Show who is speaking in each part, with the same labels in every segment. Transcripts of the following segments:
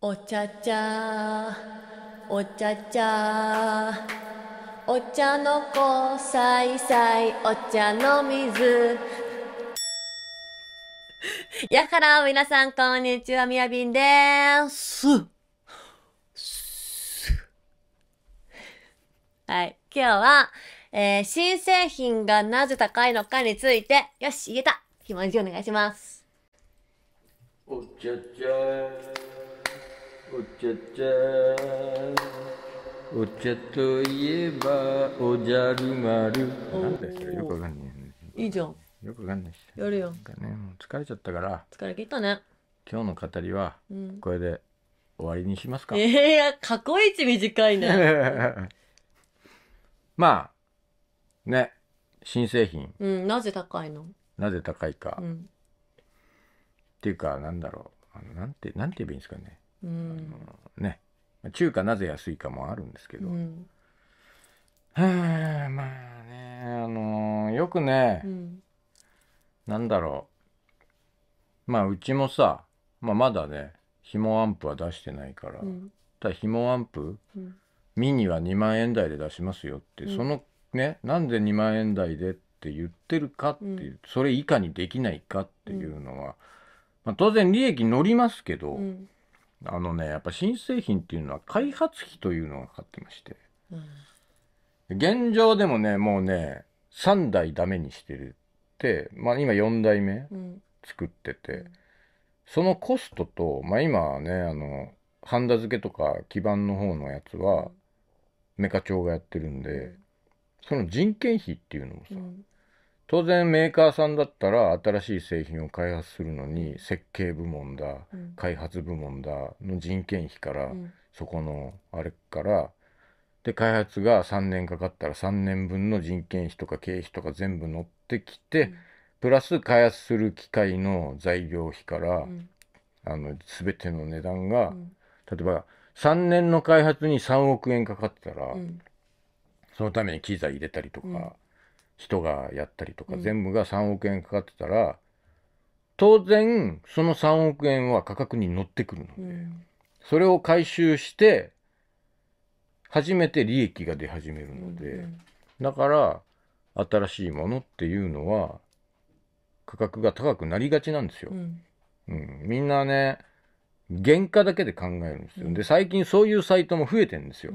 Speaker 1: お茶茶お茶茶お茶の子さいさいお茶の水 やから皆さんこんにちはみやびんです
Speaker 2: は
Speaker 1: い今日は、えー、新製品がなぜ高いのかについてよし言えた気持ちお願いします
Speaker 2: お茶茶お茶् च च उच्चतो ये ब なんですよよくわかんないいいじゃんよくわかんないしやるよ疲れちゃったから疲れ切ったね今日の語りはこれで終わりにしますか、い
Speaker 1: やいや過去一短いね
Speaker 2: まあね新製品う
Speaker 1: んなぜ高いの
Speaker 2: なぜ高いか、っていうかなんだろうあのなんてなんて言えばいいんですかねうん、ね中華なぜ安いかもあるんですけど、うん、はあまあねあのー、よくね、うん、なんだろうまあうちもさ、まあ、まだねひもアンプは出してないから、うん、ただひもアンプ、うん、ミニは2万円台で出しますよって、そのねなんで2万円台でって言ってるかっていう、それ以下にできないかっていうのは、まあ、当然利益乗りますけど、うんあのねやっぱ新製品っていうのは開発費というのがかかってまして、うん、現状でもねもうね3台ダメにしてるって、まあ、今4代目作ってて、うん、そのコストと、まあ、今ねあのハンダ付けとか基板の方のやつはメカ長がやってるんで、その人件費っていうのもさ、当然メーカーさんだったら新しい製品を開発するのに設計部門だ、うん、開発部門だの人件費から、うん、そこのあれからで開発が3年かかったら3年分の人件費とか経費とか全部乗ってきて、うん、プラス開発する機械の材料費から、あの全ての値段が、例えば3年の開発に3億円かかってたら、そのために機材入れたりとか。人がやったりとか、全部が3億円かかってたら、当然、その3億円は価格に乗ってくるので、それを回収して、初めて利益が出始めるので、だから、新しいものっていうのは、価格が高くなりがちなんですよ。うん、みんなね、原価だけで考えるんですよ。で、最近そういうサイトも増えてんですよ。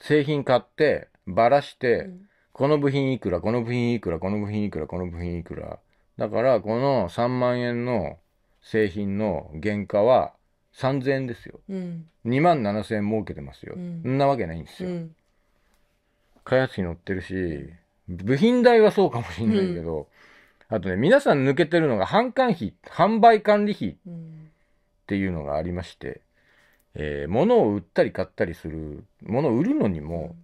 Speaker 2: 製品買って、バラして、うんこの部品いくら、この部品いくら、この部品いくら、この部品いくら。だから、この3万円の製品の原価は3000円ですよ。うん、2万7000円儲けてますよ。うん、なわけないんですよ。うん、開発費乗ってるし、部品代はそうかもしれないけど、うん、あとね、皆さん抜けてるのが販管費、販売管理費っていうのがありまして、えー、物を売ったり買ったりする、物を売るのにも、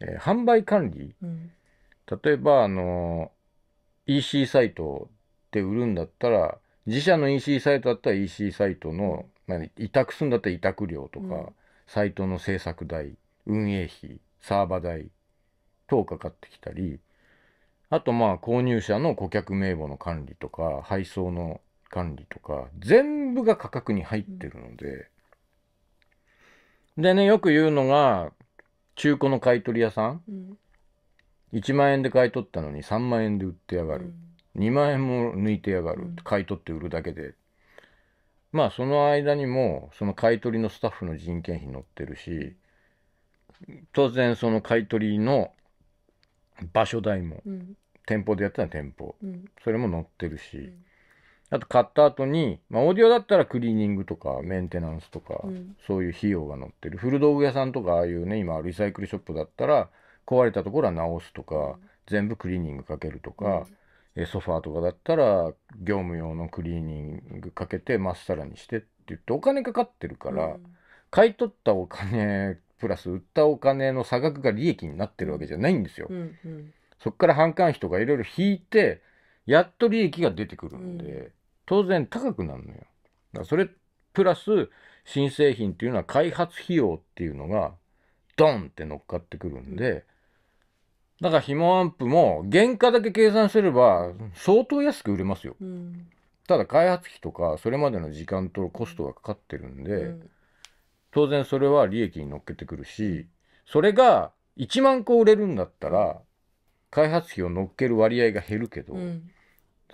Speaker 2: えー、販売管理、うん、例えば、あの、EC サイトで売るんだったら、自社の EC サイトだったら EC サイトの、まあ、委託するんだったら委託料とか、うん、サイトの制作代、運営費、サーバー代等かかってきたり、あとまあ購入者の顧客名簿の管理とか、配送の管理とか、全部が価格に入ってるので、うん、でね、よく言うのが、中古の買取屋さん、うん1万円で買い取ったのに3万円で売ってやがる、うん、2万円も抜いてやがる、うん、買い取って売るだけでまあその間にもその買い取りのスタッフの人件費乗ってるし当然その買い取りの場所代も、うん、店舗でやってたら店舗、うん、それも乗ってるし、あと買った後に、まあ、オーディオだったらクリーニングとかメンテナンスとか、そういう費用が乗ってる古道具屋さんとかああいうね今リサイクルショップだったら壊れたところは直すとか、うん、全部クリーニングかけるとか、うん、ソファーとかだったら業務用のクリーニングかけてまっさらにしてって言ってお金かかってるから、うん、買い取ったお金プラス売ったお金の差額が利益になってるわけじゃないんですよ。うんうん、そっから販管費とかいろいろ引いてやっと利益が出てくるんで、当然高くなるのよ。だからそれプラス新製品っていうのは開発費用っていうのがドンって乗っかってくるんで、だから紐アンプも原価だけ計算すれば相当安く売れますよ、うん、ただ開発費とかそれまでの時間とコストがかかってるんで、うん、当然それは利益に乗っけてくるしそれが1万個売れるんだったら開発費を乗っける割合が減るけど、うん、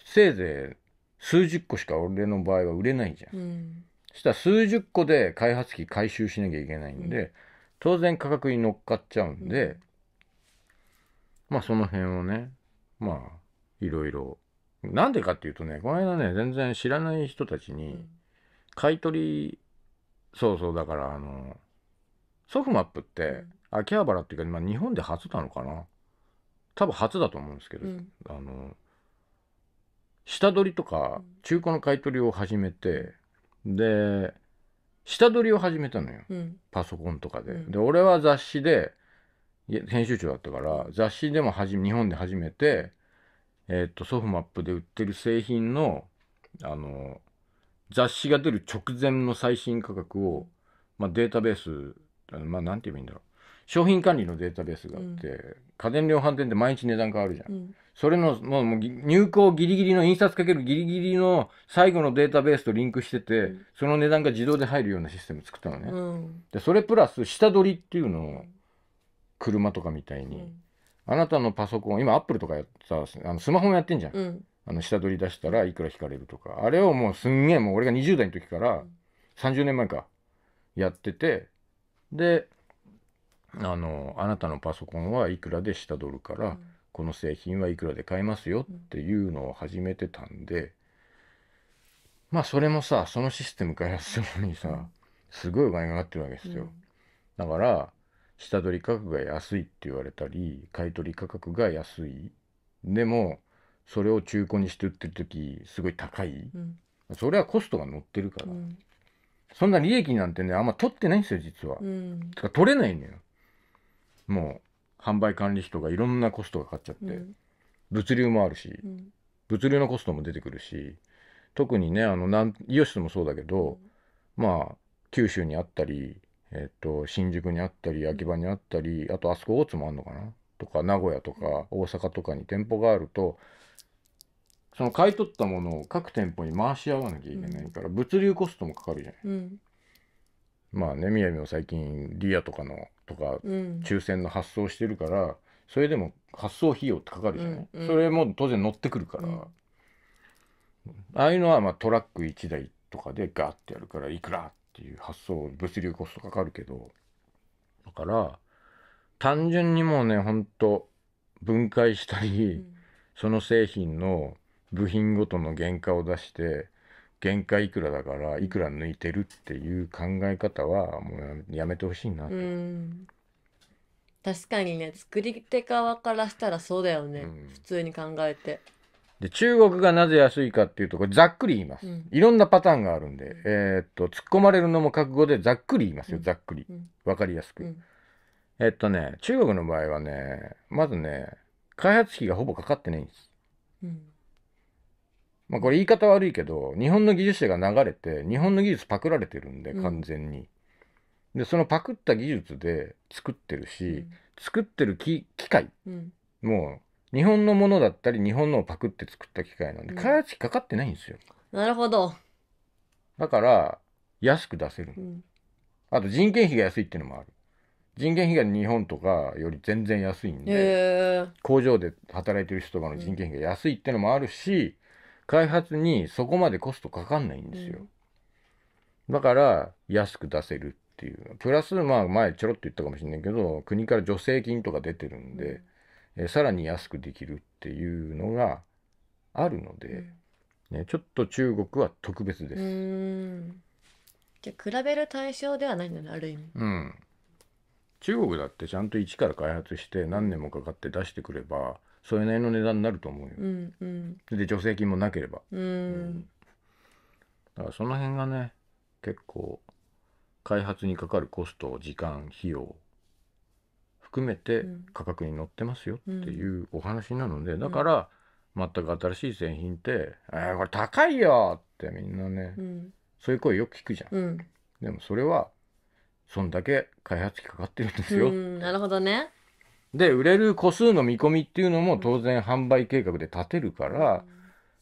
Speaker 2: せいぜい数十個しか俺の場合は売れないじゃん、うん、そしたら数十個で開発費回収しなきゃいけないんで、当然価格に乗っかっちゃうんで、まあその辺をね、まあいろいろ。なんでかっていうとね、この間ね、全然知らない人たちに、買い取り、そうそう、だからあの、ソフマップって、秋葉原っていうか、まあ、日本で初なのかな多分初だと思うんですけど、うん、あの下取りとか中古の買い取りを始めて、で下取りを始めたのよ、うん、パソコンとかで。で俺は雑誌で編集長だったから雑誌でも日本で初めて、えー、っとソフマップで売ってる製品のあの雑誌が出る直前の最新価格を、まあ、データベースまあ何て言えばいいんだろう商品管理のデータベースがあって、うん、家電量販店って毎日値段変わるじゃん、うん、それのもう入稿ギリギリの印刷かけるギリギリの最後のデータベースとリンクしてて、うん、その値段が自動で入るようなシステム作ったのね、でそれプラス下取りっていうのを車とかみたいに、うん、あなたのパソコン今アップルとかやったあのスマホもやってんじゃん、うん、あの下取り出したらいくら引かれるとかあれをもうすんげえもう俺が20代の時から30年前かやっててであのあなたのパソコンはいくらで下取るから、この製品はいくらで買えますよっていうのを始めてたんで、まあそれもさそのシステム開発するのにさ、すごいお金がかかってるわけですよ。だから下取り価格が安いって言われたり買取価格が安いでもそれを中古にして売ってる時すごい高い、うん、それはコストが乗ってるから、うん、そんな利益なんてねあんま取ってないんですよ実は、うん、か取れないのよもう販売管理費とかいろんなコストがかかっちゃって、うん、物流もあるし、物流のコストも出てくるし特にねあのなんイオシスもそうだけど、まあ九州にあったりえっと、新宿にあったり、秋葉にあったり、あとあそこ大津もあんのかなとか、名古屋とか大阪とかに店舗があると、その買い取ったものを各店舗に回し合わなきゃいけないから、物流コストもかかるじゃない。うん、まあね、みやみも最近、リアとかの、とか、抽選の発送してるから、それでも発送費用ってかかるじゃない。うんうん、それも当然乗ってくるから、うん、ああいうのはまあトラック1台とかでガーってやるから、いくらっていう発想、物流コストかかるけど、だから、単純にもうね、ほんと、分解したり、うん、その製品の部品ごとの原価を出して、原価いくらだからいくら抜いてるっていう考え方はもうやめてほしいなと。
Speaker 1: 確かにね作り手側からしたらそうだよね、うん、普通に考えて。
Speaker 2: で、中国がなぜ安いかっていうと、これざっくり言います。うん、いろんなパターンがあるんで、うん、えー、っと、突っ込まれるのも覚悟でざっくり言いますよ、ざっくり。わ、かりやすく、えっとね、中国の場合はね、まずね、開発費がほぼかかってないんです。まあこれ言い方悪いけど、日本の技術者が流れて、日本の技術パクられてるんで、完全に。で、そのパクった技術で作ってるし、作ってる機機械、もう日本のものだったり日本のをパクって作った機械なんで、開発費かかってないんですよなるほど。だから安く出せるうんあと人件費が安いっていうのもある人件費が日本とかより全然安いん
Speaker 1: で、
Speaker 2: 工場で働いてる人とかの人件費が安いっていうのもあるし開発にそこまでコストかかんないんですよ、だから安く出せるっていうプラスまあ前ちょろっと言ったかもしれないけど国から助成金とか出てるんで、えさらに安くできるっていうのがあるので、ね、ちょっと中国は特別です。
Speaker 1: じゃ比べる対象ではないのねある意味。
Speaker 2: うん中国だってちゃんと一から開発して何年もかかって出してくればそれなりの値段になると思うよ。う
Speaker 1: んうん、
Speaker 2: で助成金もなければ。
Speaker 1: うん、うん、
Speaker 2: だからその辺がね結構開発にかかるコスト時間費用含めて価格に乗ってますよっていうお話なので、だから全く新しい製品って「えー、これ高いよ!」ってみんなね、そういう声よく聞くじゃん。でもそれはそんだけ開発費かかってるんですよ。
Speaker 1: なるほどね。
Speaker 2: で売れる個数の見込みっていうのも当然販売計画で立てるから、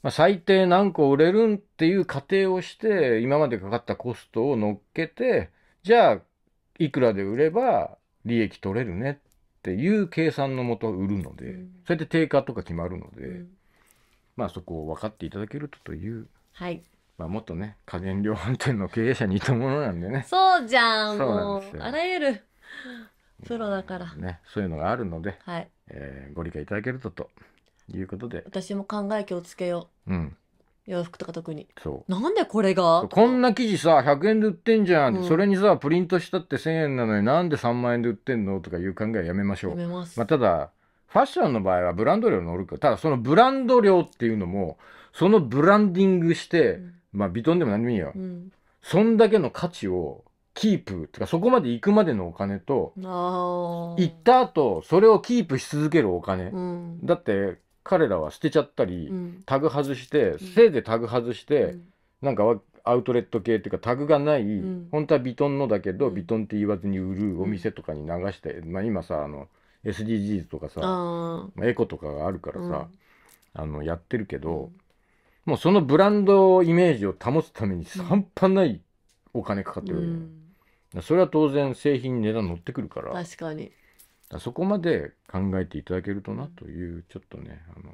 Speaker 2: まあ、最低何個売れるんっていう過程をして今までかかったコストを乗っけてじゃあいくらで売れば利益取れるねっていう計算のもと売るので、うん、それで定価とか決まるので、うん、まあそこを分かっていただけるとという、はい、まあ、もっとね家電量販店の経営者にいたものなんでねそ
Speaker 1: うじゃんもうあらゆるプロだから、
Speaker 2: ね、そういうのがあるので、はいえー、ご理解いただけるとということで
Speaker 1: 私も考え気をつけよう。うん洋服とか特にそうなんでこれが
Speaker 2: こんな生地さ100円で売ってんじゃん、うん、それにさプリントしたって1,000円なのになんで3万円で売ってんのとかいう考えやめましょうやめます、まあ、ただファッションの場合はブランド量乗るかただそのブランド量っていうのもそのブランディングして、うん、まあィトンでも何でもいいよ、うん、そんだけの価値をキープとかそこまで行くまでのお金と
Speaker 1: 行っ
Speaker 2: た後それをキープし続けるお金、うん、だって彼らは捨てちゃったり、うん、タグ外して、うん、せいでタグ外して、うん、なんかアウトレット系っていうかタグがない、うん、本当はビトンのだけど、ビトンって言わずに売るお店とかに流して、まあ、今さあの SDGs とか
Speaker 1: さ
Speaker 2: エコとかがあるからさ、あのやってるけど、もうそのブランドイメージを保つために半端ないお金かかってるわけ、それは当然製品値段乗ってくるから確かにそこまで考えていただけるとなという、ちょっとねあの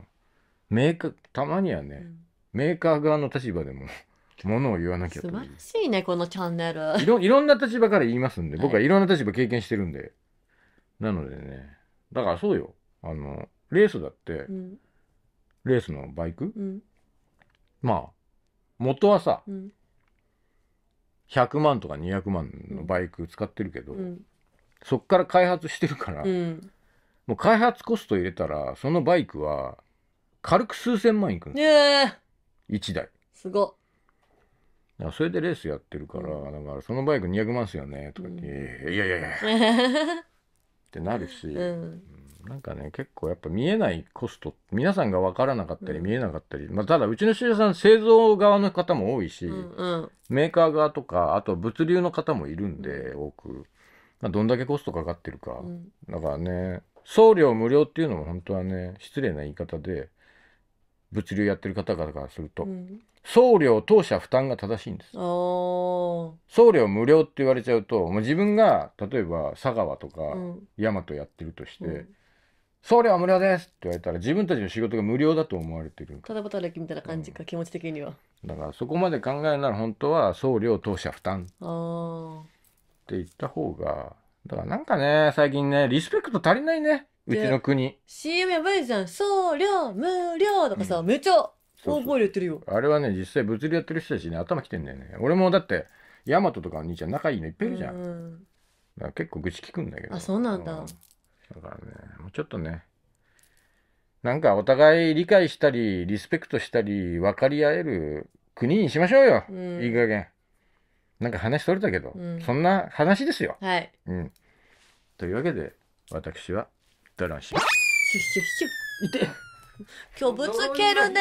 Speaker 2: メーカーたまにはね、メーカー側の立場でも ものを言わなきゃ素
Speaker 1: 晴らしいねこのチャンネルいろ
Speaker 2: いろんな立場から言いますんで僕はいろんな立場経験してるんで、はい、なのでねだからそうよあのレースだって、うん、レースのバイク、うん、まあ元はさ、うん、100万とか200万のバイク使ってるけど、うん、そっから開発してるから、うん、もう開発コスト入れたらそのバイクは軽く数千万いくんです、えー、1台すごそれでレースやってるから、うん、だからそのバイク200万っすよねとかうん、いやいやいや
Speaker 1: っ
Speaker 2: てなるし、うん、なんかね結構やっぱ見えないコスト皆さんが分からなかったり見えなかったり、うん、まあ、ただうちの主さん製造側の方も多いし、うんうん、メーカー側とかあと物流の方もいるんで多くまあ、どんだけコストかかってるか、うん、だからね送料無料っていうのも本当はね失礼な言い方で物流やってる方々からすると、うん、送料当社負担が正しいんです
Speaker 1: 送
Speaker 2: 料無料って言われちゃうともう自分が例えば佐川とか大和やってるとして、うん、送料は無料ですって言われたら自分たちの仕事が無料だと思われてる
Speaker 1: た働きみたいな感じか、気持ち的には
Speaker 2: だからそこまで考えるなら本当は送料当社負担って言った方が、だからなんかね、最近ね、リスペクト足りないね。うちの国。
Speaker 1: CM やばいじゃん。送料無料とかさ、うんめっちゃ
Speaker 2: 大声で言ってるよ。あれはね、実際物流やってる人たちね、頭きてんだよね。俺もだって、ヤマトとかお兄ちゃん仲いいのいっぱいいるじゃん。だうんから結構愚痴聞くんだけど。あそうなんだだからね、もうちょっとね、なんかお互い理解したり、リスペクトしたり、分かり合える国にしましょうよ。うんいい加減。なんか話取れたけど、うん、そんな話ですよ。はい。うん。というわけで、私は、ドロンシュッシ
Speaker 1: ュッシュッ。痛 今日ぶつけるね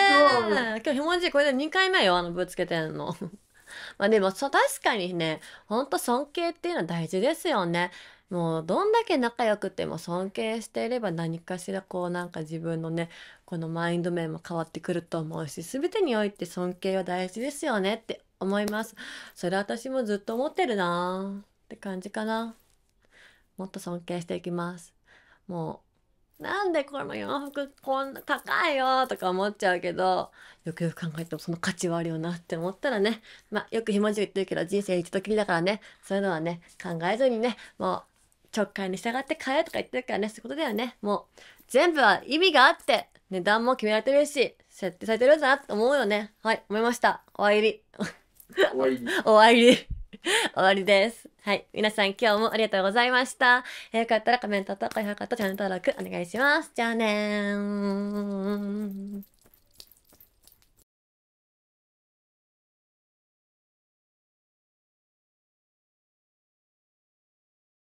Speaker 1: 今日ひもじいこれで2回目よあのぶつけてんの まあでもそ確かにねほんと尊敬っていうのは大事ですよねもうどんだけ仲良くても尊敬していれば何かしらこうなんか自分のねこのマインド面も変わってくると思うし全てにおいて尊敬は大事ですよねって思います。それ私もずっと思ってるなーって感じかな。もっと尊敬していきます。もう、なんでこの洋服こんな高いよとか思っちゃうけど、よくよく考えてもその価値はあるよなって思ったらね、まあよくひもじう言ってるけど人生一度きりだからね、そういうのはね、考えずにね、もう直感に従って買えとか言ってるからね、そういうことだよね。もう全部は意味があって値段も決められてるし、設定されてるんだなって思うよね。はい、思いました。終わり。終わり。終わり。です。はい。皆さん今日もありがとうございました。よかったらコメントと高評価とチャン
Speaker 2: ネル登録お願いします。じゃあねー。